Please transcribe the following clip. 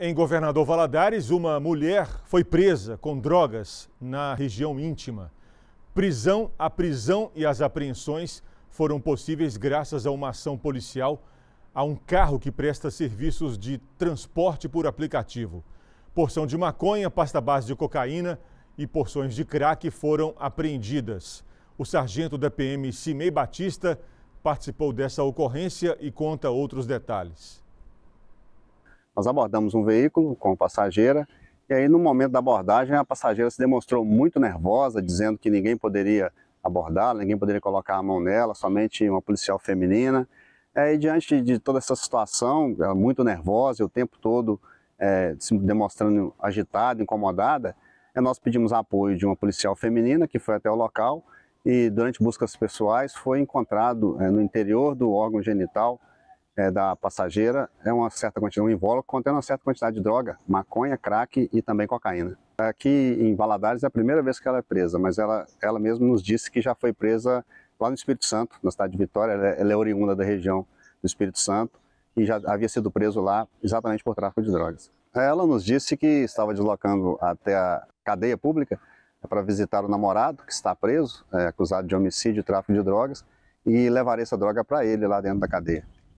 Em Governador Valadares, uma mulher foi presa com drogas na região íntima. Prisão, a prisão e as apreensões foram possíveis graças a uma ação policial a um carro que presta serviços de transporte por aplicativo. Porção de maconha, pasta base de cocaína e porções de crack foram apreendidas. O sargento da PM Simei Batista participou dessa ocorrência e conta outros detalhes. Nós abordamos um veículo com passageira e aí no momento da abordagem a passageira se demonstrou muito nervosa, dizendo que ninguém poderia abordá-la, ninguém poderia colocar a mão nela, somente uma policial feminina. E e diante de toda essa situação, ela muito nervosa, o tempo todo é, se demonstrando agitada, incomodada, é, nós pedimos apoio de uma policial feminina que foi até o local e durante buscas pessoais foi encontrado é, no interior do órgão genital é, da passageira é uma certa quantidade, um invólucro contendo uma certa quantidade de droga, maconha, crack e também cocaína. Aqui em Valadares é a primeira vez que ela é presa, mas ela, ela mesma nos disse que já foi presa lá no Espírito Santo, na cidade de Vitória, ela é, ela é oriunda da região do Espírito Santo e já havia sido preso lá exatamente por tráfico de drogas. Ela nos disse que estava deslocando até a cadeia pública é, para visitar o namorado que está preso, é, acusado de homicídio e tráfico de drogas, e levar essa droga para ele lá dentro da cadeia.